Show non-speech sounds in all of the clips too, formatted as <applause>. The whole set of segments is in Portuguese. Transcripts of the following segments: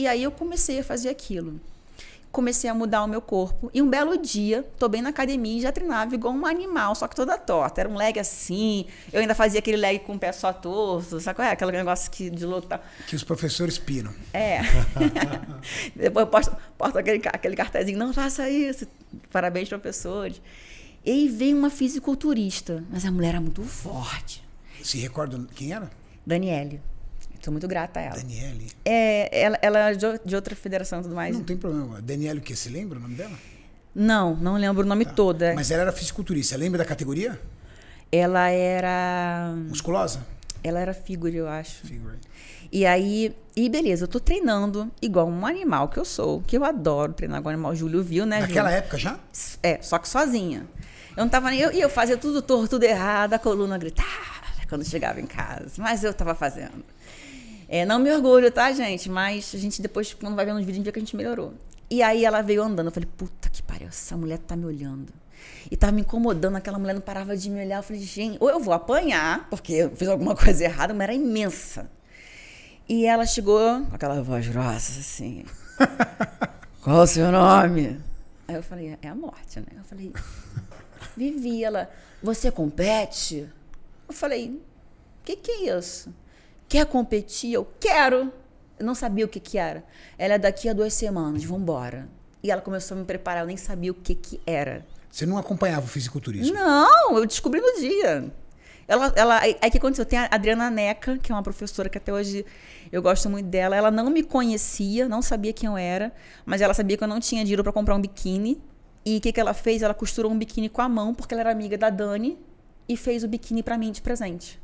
E aí eu comecei a fazer aquilo. Comecei a mudar o meu corpo. E um belo dia, tô bem na academia e já treinava igual um animal, só que toda torta. Era um leg assim. Eu ainda fazia aquele leg com o pé só torto, sabe qual é? Aquele negócio que de luta. Que os professores piram. É. <laughs> Depois eu posto, posto aquele, aquele cartazinho, não faça isso. Parabéns, professores. E aí veio uma fisiculturista, mas a mulher era muito forte. Se recorda quem era? Daniele. Sou muito grata a ela. Daniele? É, ela, ela é de outra federação e tudo mais. Não tem problema. Daniele, o que? Você lembra o nome dela? Não, não lembro o nome tá. todo. Mas ela era fisiculturista. Lembra da categoria? Ela era. Musculosa? Ela era figure, eu acho. Figure. E aí, e beleza, eu tô treinando igual um animal que eu sou, que eu adoro treinar igual um animal. O Júlio viu, né? Naquela época já? É, só que sozinha. Eu não tava nem. Eu, e eu fazia tudo torto, tudo errado, a coluna gritava quando chegava em casa. Mas eu tava fazendo. É, não me orgulho, tá, gente? Mas a gente depois, quando vai vendo os vídeos, vê que a gente melhorou. E aí ela veio andando. Eu falei, puta que pariu, essa mulher tá me olhando. E tava me incomodando, aquela mulher não parava de me olhar. Eu falei, gente, ou eu vou apanhar, porque eu fiz alguma <laughs> coisa errada, mas era imensa. E ela chegou com aquela voz grossa, assim. <laughs> Qual o seu nome? Aí eu falei, é a morte, né? Eu falei, Vivi, ela, você compete? Eu falei, o que, que é isso? Quer competir? Eu quero! Eu não sabia o que, que era. Ela é daqui a duas semanas, vamos embora. E ela começou a me preparar, eu nem sabia o que, que era. Você não acompanhava o fisiculturismo? Não, eu descobri no dia. Ela, ela, aí que aconteceu? Tem a Adriana Neca, que é uma professora que até hoje eu gosto muito dela. Ela não me conhecia, não sabia quem eu era, mas ela sabia que eu não tinha dinheiro para comprar um biquíni. E o que, que ela fez? Ela costurou um biquíni com a mão, porque ela era amiga da Dani, e fez o biquíni para mim de presente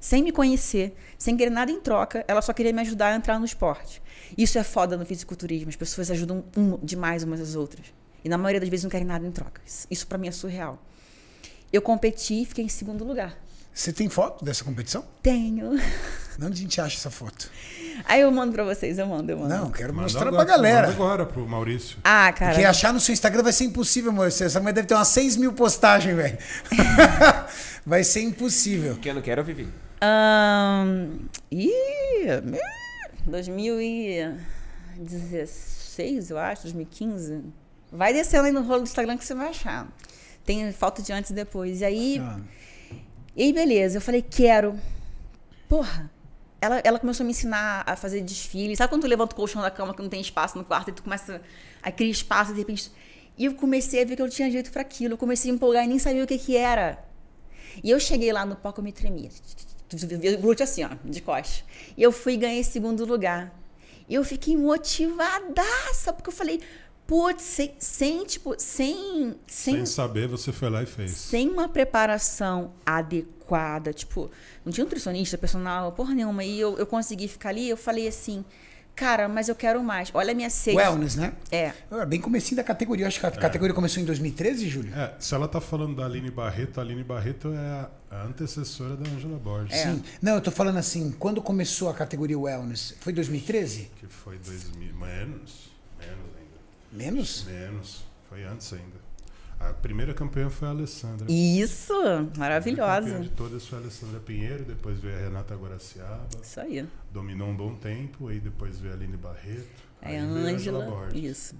sem me conhecer, sem querer nada em troca, ela só queria me ajudar a entrar no esporte. Isso é foda no fisiculturismo, as pessoas ajudam um, demais umas às outras. E na maioria das vezes não querem nada em troca. Isso para mim é surreal. Eu competi e fiquei em segundo lugar. Você tem foto dessa competição? Tenho. Onde a gente acha essa foto? Aí eu mando pra vocês, eu mando, eu mando. Não, quero mostrar agora, pra galera. Manda agora pro Maurício. Ah, cara. Porque achar no seu Instagram vai ser impossível, Maurício. Essa mulher deve ter umas 6 mil postagens, velho. <laughs> vai ser impossível. Que eu não quero, Vivi. Um, e 2016, eh, eu acho, 2015. Vai descendo aí no rolo do Instagram que você vai achar. Tem foto de antes e depois. E aí. Ah. E aí, beleza. Eu falei, quero. Porra. Ela, ela começou a me ensinar a fazer desfile. Sabe quando tu levanta o colchão da cama que não tem espaço no quarto e tu começa a criar espaço e de repente. E eu comecei a ver que eu tinha jeito para aquilo. Eu comecei a empolgar e nem sabia o que que era. E eu cheguei lá no palco e me tremia. Brute assim, ó, de costa. E eu fui e ganhei segundo lugar. E eu fiquei motivadaça, porque eu falei, putz, sem, sem, tipo, sem, sem. Sem saber, você foi lá e fez. Sem uma preparação adequada, tipo, não tinha nutricionista, personal, porra nenhuma. E eu, eu consegui ficar ali, eu falei assim, Cara, mas eu quero mais. Olha a minha sede. Wellness, né? É. é bem comecinho da categoria. Acho que a é. categoria começou em 2013, Júlio. É, se ela tá falando da Aline Barreto, a Aline Barreto é a antecessora da Angela Borges. É. Sim. Não, eu tô falando assim, quando começou a categoria Wellness? Foi 2013? Que foi 2000. Menos. Menos ainda. Menos? Menos. Foi antes ainda. A primeira campeã foi a Alessandra. Isso, maravilhosa. A de todas foi a Alessandra Pinheiro, depois veio a Renata Guaraciaba. Isso aí. Dominou um bom tempo, aí depois veio a Aline Barreto. É a Ângela. Isso.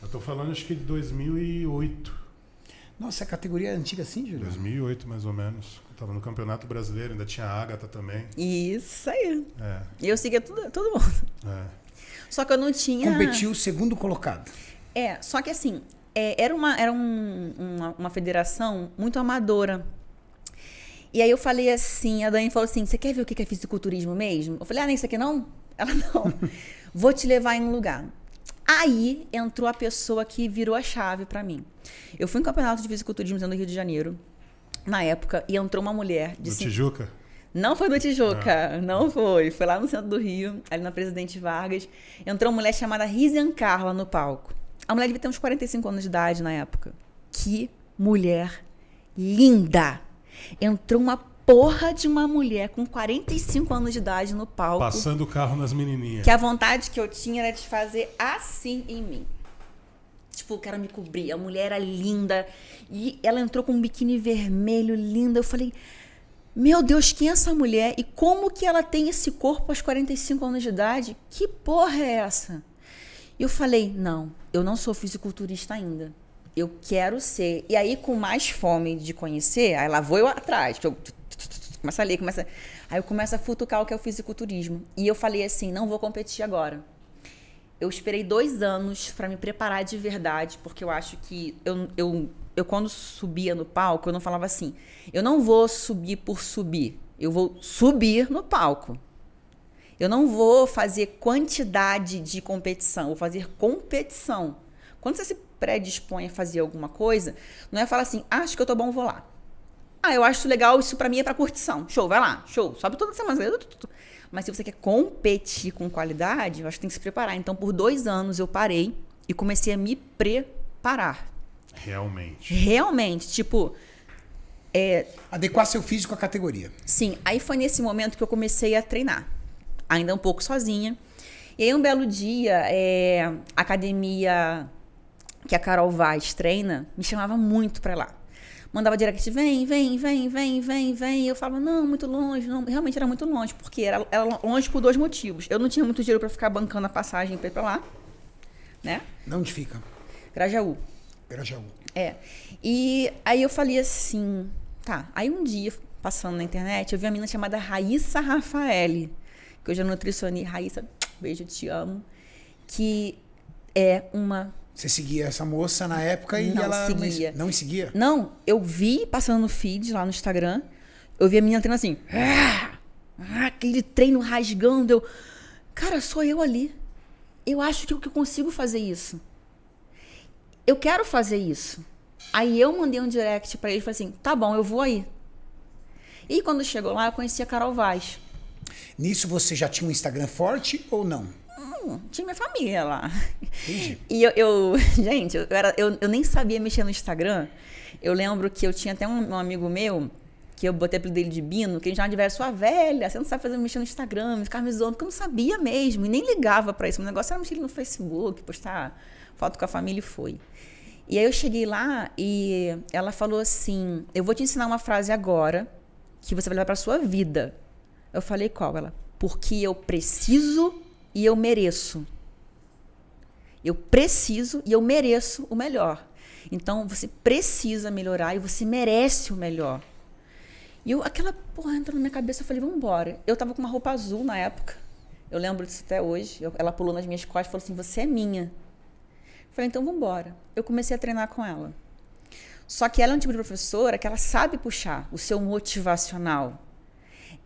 Eu estou falando acho que de 2008. Nossa, é a categoria é antiga assim, Júlio? 2008, mais ou menos. Eu tava no Campeonato Brasileiro, ainda tinha a Agatha também. Isso aí. É. E eu seguia tudo, todo mundo. É. Só que eu não tinha. Competiu segundo colocado. É, só que assim, é, era, uma, era um, uma, uma federação muito amadora. E aí eu falei assim, a Dani falou assim, você quer ver o que é fisiculturismo mesmo? Eu falei, ah, nem isso aqui não? Ela, <laughs> não. Vou te levar em um lugar. Aí entrou a pessoa que virou a chave para mim. Eu fui em um campeonato de fisiculturismo no Rio de Janeiro, na época, e entrou uma mulher de. Do cinco... Tijuca? Não foi do Tijuca, ah. não foi. Foi lá no centro do Rio, ali na Presidente Vargas. Entrou uma mulher chamada Rizian Carla no palco. A mulher devia ter uns 45 anos de idade na época. Que mulher linda! Entrou uma porra de uma mulher com 45 anos de idade no palco. Passando o carro nas menininhas. Que a vontade que eu tinha era de fazer assim em mim. Tipo, eu quero me cobrir. A mulher era linda. E ela entrou com um biquíni vermelho, linda. Eu falei, meu Deus, quem é essa mulher? E como que ela tem esse corpo aos 45 anos de idade? Que porra é essa? eu falei: não, eu não sou fisiculturista ainda. Eu quero ser. E aí, com mais fome de conhecer, aí lá vou eu atrás. começa a ler, começa. Aí eu começo a futucar o que é o fisiculturismo. E eu falei assim: não vou competir agora. Eu esperei dois anos para me preparar de verdade, porque eu acho que eu, eu, eu, quando subia no palco, eu não falava assim: eu não vou subir por subir, eu vou subir no palco. Eu não vou fazer quantidade de competição, vou fazer competição. Quando você se predispõe a fazer alguma coisa, não é falar assim, ah, acho que eu tô bom, vou lá. Ah, eu acho legal, isso para mim é para curtição. Show, vai lá, show, sobe toda semana. Mas se você quer competir com qualidade, eu acho que tem que se preparar. Então, por dois anos eu parei e comecei a me preparar. Realmente. Realmente, tipo. É... Adequar seu físico à categoria. Sim, aí foi nesse momento que eu comecei a treinar ainda um pouco sozinha. E aí, um belo dia, é, a academia que a Carol Vaz treina me chamava muito para lá. Mandava direct, vem, vem, vem, vem, vem, vem. eu falava, não, muito longe. Não. Realmente era muito longe, porque era, era longe por dois motivos. Eu não tinha muito dinheiro para ficar bancando a passagem para ir para lá, né? Não onde fica? Grajaú. Grajaú. É. E aí eu falei assim, tá. Aí um dia, passando na internet, eu vi uma menina chamada Raíssa Rafaeli que hoje é Nutricione Raíssa, beijo, te amo, que é uma... Você seguia essa moça na época e não, ela seguia. não me seguia? Não, eu vi passando no feed lá no Instagram, eu vi a menina treinando assim, ah, ah aquele treino rasgando, eu... Cara, sou eu ali. Eu acho que eu consigo fazer isso. Eu quero fazer isso. Aí eu mandei um direct para ele e falei assim: tá bom, eu vou aí. E quando chegou lá, eu conheci a Carol Vaz. Nisso você já tinha um Instagram forte ou não? Hum, tinha minha família lá. Entendi. <laughs> E eu, eu <laughs> gente, eu, era, eu, eu, nem sabia mexer no Instagram. Eu lembro que eu tinha até um, um amigo meu, que eu botei para dele de Bino, que ele já tivesse é sua velha, você não sabe fazer mexer no Instagram, ficava me zoando, porque eu não sabia mesmo, e nem ligava para isso. O negócio era mexer no Facebook, postar foto com a família e foi. E aí eu cheguei lá e ela falou assim: Eu vou te ensinar uma frase agora que você vai levar para sua vida. Eu falei qual? Ela, porque eu preciso e eu mereço. Eu preciso e eu mereço o melhor. Então você precisa melhorar e você merece o melhor. E eu, aquela porra entrou na minha cabeça, eu falei, vamos embora. Eu tava com uma roupa azul na época. Eu lembro disso até hoje. Eu, ela pulou nas minhas costas e falou assim: Você é minha. Eu falei, então vamos embora. Eu comecei a treinar com ela. Só que ela é um tipo de professora que ela sabe puxar o seu motivacional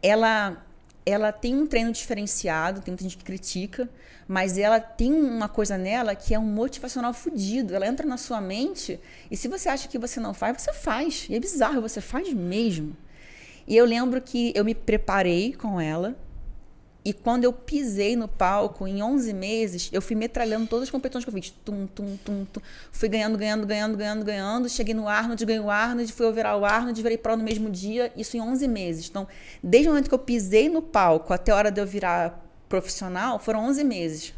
ela ela tem um treino diferenciado, tem muita gente que critica, mas ela tem uma coisa nela que é um motivacional fodido Ela entra na sua mente e se você acha que você não faz, você faz. E é bizarro, você faz mesmo. E eu lembro que eu me preparei com ela e quando eu pisei no palco, em 11 meses, eu fui metralhando todas as competições que eu fiz. Tum, tum, tum, tum. Fui ganhando, ganhando, ganhando, ganhando, ganhando. Cheguei no Arnold, ganhei o Arnold, fui overar o Arnold, virei pro no mesmo dia. Isso em 11 meses. Então, desde o momento que eu pisei no palco até a hora de eu virar profissional, foram 11 meses.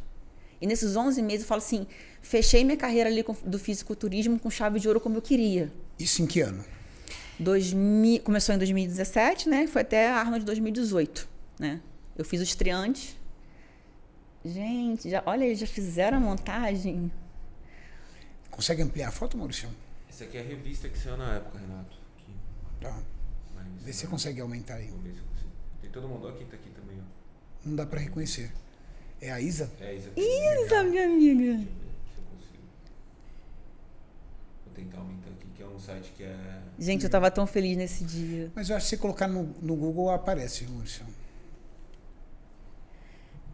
E nesses 11 meses eu falo assim, fechei minha carreira ali com, do fisiculturismo com chave de ouro como eu queria. Isso em que ano? 2000, começou em 2017, né? Foi até a Arnold de 2018, né? Eu fiz os triantes. Gente, já, olha aí, já fizeram a montagem. Consegue ampliar a foto, Maurício? Essa aqui é a revista que saiu na época, Renato. Aqui. Tá. Vê se você consegue aumentar aí. Vou ver se consigo. Tem todo mundo aqui, tá aqui também, ó. Não dá pra reconhecer. É a Isa? É a Isa. Isa, minha amiga. Deixa eu ver se eu consigo. Vou tentar aumentar aqui, que é um site que é. Gente, eu tava tão feliz nesse dia. Mas eu acho que se colocar no, no Google aparece, Maurício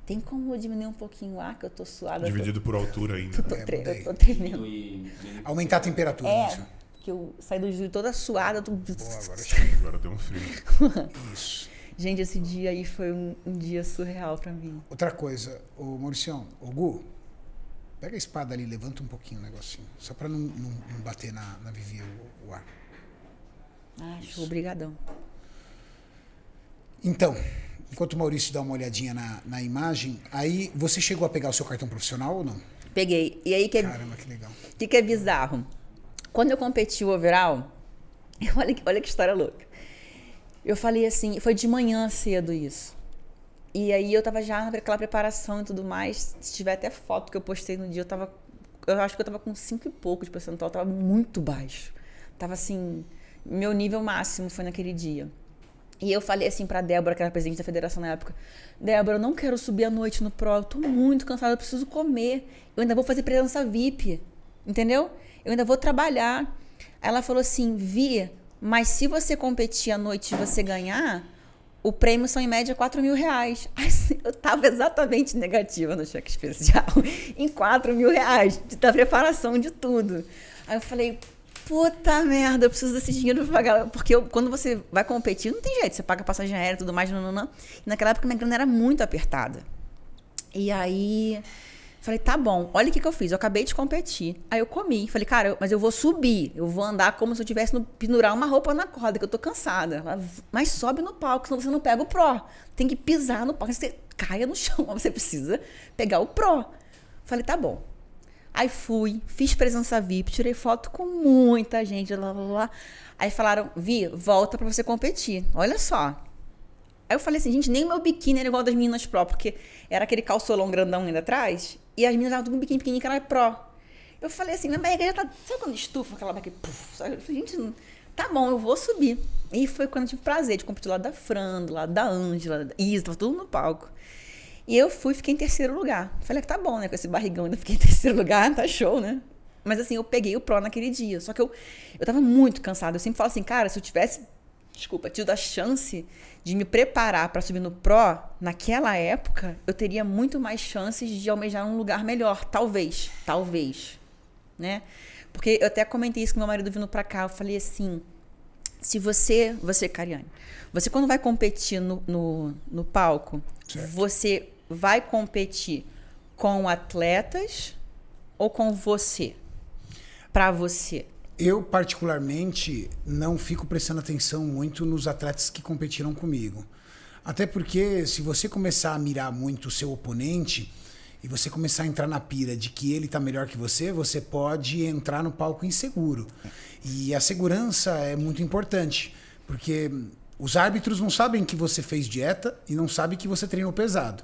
tem como diminuir um pouquinho o ar, que eu tô suada. Assim? Dividido tô... por altura ainda. tô, né? tre... é, eu tô tremendo. Aumentar a temperatura. É, isso. que eu saí do estúdio toda suada. Tô... Pô, agora, <laughs> agora deu um frio. <laughs> isso. Gente, esse dia aí foi um, um dia surreal para mim. Outra coisa, o Mauricião, o Gu, pega a espada ali, levanta um pouquinho o negocinho, só para não, não, não, bater na, na Vivi o, o ar. Acho, ah, obrigadão. Então, Enquanto o Maurício dá uma olhadinha na, na imagem, aí você chegou a pegar o seu cartão profissional ou não? Peguei. E aí que é, Caramba, que legal. O que, que é bizarro? Quando eu competi o overall, <laughs> olha, que, olha que história louca. Eu falei assim, foi de manhã cedo isso. E aí eu tava já naquela preparação e tudo mais. Se tiver até foto que eu postei no dia, eu tava. Eu acho que eu tava com cinco e pouco de percentual, tava muito baixo. Tava assim. Meu nível máximo foi naquele dia. E eu falei assim pra Débora, que era presidente da federação na época: Débora, eu não quero subir à noite no Pro, eu tô muito cansada, eu preciso comer. Eu ainda vou fazer presença VIP, entendeu? Eu ainda vou trabalhar. Ela falou assim: Vi, mas se você competir à noite e você ganhar, o prêmio são em média 4 mil reais. <laughs> Assim, eu tava exatamente negativa no cheque especial, <laughs> em 4 mil reais, da preparação de tudo. Aí eu falei: puta merda, eu preciso desse dinheiro pra pagar. Porque eu, quando você vai competir, não tem jeito, você paga passagem aérea e tudo mais, não, não, não. E naquela época minha grana era muito apertada. E aí, falei, tá bom, olha o que, que eu fiz, eu acabei de competir. Aí eu comi, falei, cara, mas eu vou subir, eu vou andar como se eu tivesse no, pendurar uma roupa na corda, que eu tô cansada. Mas sobe no palco, senão você não pega o pró. Tem que pisar no palco, você caia no chão, <laughs> você precisa pegar o pró. Falei, tá bom. Aí fui, fiz presença VIP, tirei foto com muita gente, lá, lá, lá. Aí falaram, Vi, volta para você competir. Olha só. Aí eu falei assim, gente, nem meu biquíni era igual das meninas pró, porque era aquele calçolão grandão ainda atrás, e as meninas estavam com um biquíni pequenininho que era pró. Eu falei assim, minha barriga já tá... Sabe quando estufa aquela barriga? Puf, sabe? Eu falei, gente, tá bom, eu vou subir. E foi quando eu tive o prazer de competir lá da Fran, lá da Ângela, da Isa, tava tudo no palco. E eu fui, fiquei em terceiro lugar. Falei, tá bom, né? Com esse barrigão ainda fiquei em <laughs> terceiro lugar, tá show, né? Mas assim, eu peguei o pro naquele dia. Só que eu, eu tava muito cansada. Eu sempre falo assim, cara, se eu tivesse, desculpa, tido a chance de me preparar para subir no pro naquela época, eu teria muito mais chances de almejar um lugar melhor. Talvez, talvez, né? Porque eu até comentei isso com meu marido vindo pra cá. Eu falei assim, se você, você, Cariane, você quando vai competir no, no, no palco, certo. você vai competir com atletas ou com você? Para você? Eu, particularmente, não fico prestando atenção muito nos atletas que competiram comigo. Até porque, se você começar a mirar muito o seu oponente, e você começar a entrar na pira de que ele está melhor que você, você pode entrar no palco inseguro. E a segurança é muito importante, porque os árbitros não sabem que você fez dieta e não sabem que você treinou pesado.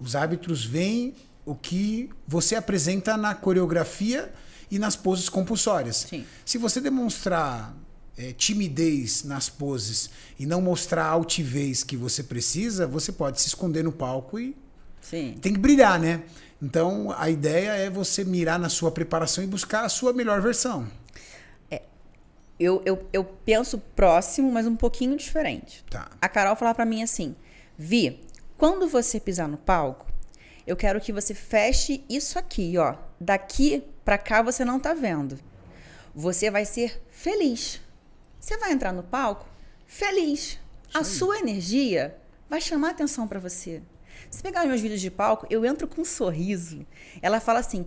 Os árbitros veem o que você apresenta na coreografia e nas poses compulsórias. Sim. Se você demonstrar é, timidez nas poses e não mostrar a altivez que você precisa, você pode se esconder no palco e Sim. Tem que brilhar, né? Então, a ideia é você mirar na sua preparação e buscar a sua melhor versão. É, eu, eu, eu penso próximo, mas um pouquinho diferente. Tá. A Carol falava para mim assim: Vi, quando você pisar no palco, eu quero que você feche isso aqui, ó. Daqui para cá você não tá vendo. Você vai ser feliz. Você vai entrar no palco feliz. Sim. A sua energia vai chamar atenção para você. Se pegar os meus vídeos de palco, eu entro com um sorriso. Ela fala assim: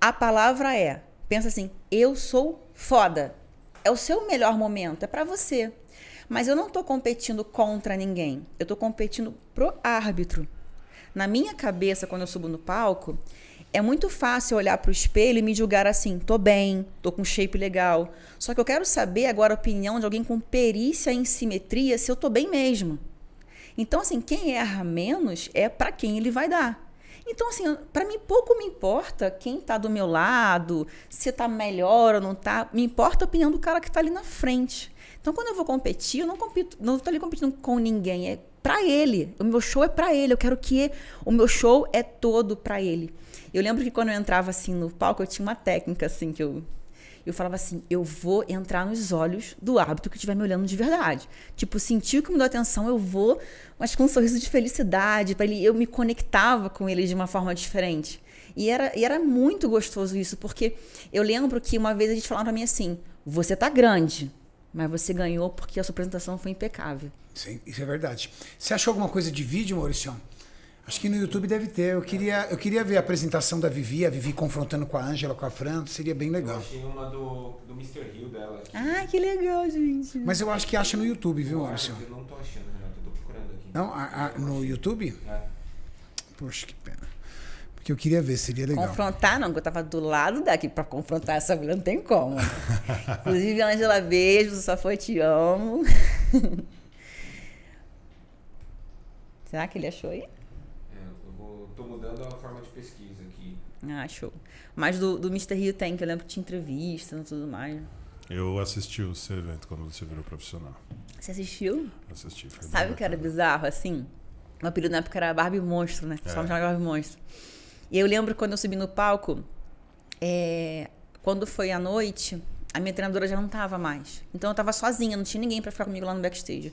a palavra é. Pensa assim, eu sou foda. É o seu melhor momento, é para você. Mas eu não tô competindo contra ninguém. Eu tô competindo pro árbitro. Na minha cabeça, quando eu subo no palco, é muito fácil olhar pro espelho e me julgar assim: tô bem, tô com shape legal. Só que eu quero saber agora a opinião de alguém com perícia em simetria se eu tô bem mesmo. Então, assim, quem erra menos é para quem ele vai dar. Então, assim, para mim pouco me importa quem está do meu lado, se está melhor ou não está. Me importa a opinião do cara que está ali na frente. Então, quando eu vou competir, eu não compito, não estou ali competindo com ninguém, é para ele. O meu show é para ele. Eu quero que o meu show é todo para ele. Eu lembro que quando eu entrava assim no palco, eu tinha uma técnica assim que eu eu falava assim: eu vou entrar nos olhos do hábito que estiver me olhando de verdade. Tipo, sentiu que me deu atenção, eu vou, mas com um sorriso de felicidade, para ele, eu me conectava com ele de uma forma diferente. E era, e era muito gostoso isso, porque eu lembro que uma vez a gente falava pra mim assim: você tá grande, mas você ganhou porque a sua apresentação foi impecável. Sim, isso é verdade. Você achou alguma coisa de vídeo, Maurício? Acho que no YouTube deve ter. Eu queria, eu queria ver a apresentação da Vivi, a Vivi confrontando com a Ângela, com a Fran, seria bem legal. Eu achei uma do, do Mr. Hill dela. Aqui. Ah, que legal, gente. Mas eu acho que acha no YouTube, viu, Alisson? Eu não tô achando, né? eu tô procurando aqui. Não, a, a, no YouTube? É. Poxa, que pena. Porque eu queria ver, seria legal. Confrontar, não, porque eu tava do lado daqui para confrontar essa mulher, não tem como. <laughs> Inclusive, Ângela, beijo, só foi te amo. <laughs> Será que ele achou aí? tô mudando a forma de pesquisa aqui. Ah, show. Mas do, do Mr. Rio tem, que eu lembro que tinha entrevista e né, tudo mais. Eu assisti o seu evento quando você virou profissional. Você assistiu? Assisti. Sabe o que era bizarro, assim? O apelido na época era Barbie Monstro, né? Só é. me chamava Barbie Monstro. E eu lembro quando eu subi no palco, é... quando foi à noite, a minha treinadora já não tava mais. Então eu tava sozinha, não tinha ninguém para ficar comigo lá no backstage.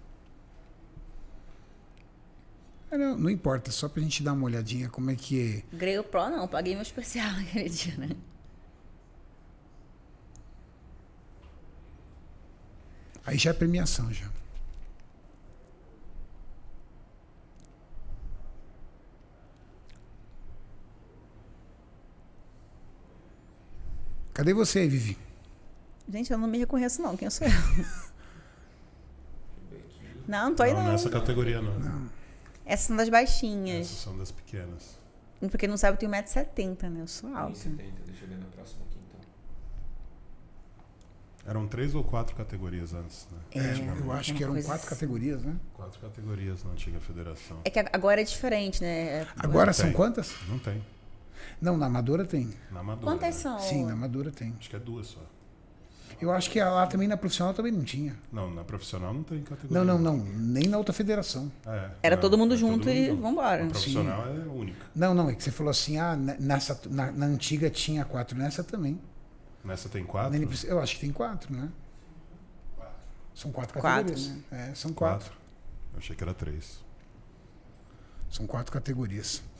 Não, não importa, só pra gente dar uma olhadinha como é que. É. Ganhei Pro, não, paguei meu especial <laughs> naquele dia, né? Aí já é premiação já. Cadê você, Vivi? Gente, eu não me reconheço não. Quem sou eu? <laughs> Não, não tô aí não. Não, nessa categoria não. não. Essas são das baixinhas. Essas são das pequenas. Porque não sabe, eu tenho 1,70m, né? Eu sou alto. 1,70m, deixa eu ver na próximo aqui então. Eram três ou quatro categorias antes, né? É, é eu acho que eram quatro assim. categorias, né? Quatro categorias na antiga federação. É que agora é diferente, né? É, agora, são tem. quantas? Não tem. Não, na Amadora tem. Na Amadora. Quantas né? são? Sim, na Amadora tem. Acho que é duas só. Eu acho que lá também na profissional também não tinha. Não, na profissional não tem categoria. Não, não, não. Nem na outra federação. É, Era não, é, todo mundo é junto todo mundo, e vambora. A profissional Sim. é única. Não, não. É que você falou assim, ah, nessa, na, na antiga tinha quatro, nessa também. Nessa tem quatro? Eu acho que tem quatro, né? Quatro. São quatro, quatro categorias. Né? É, são quatro. quatro. Eu achei que era três. São quatro categorias.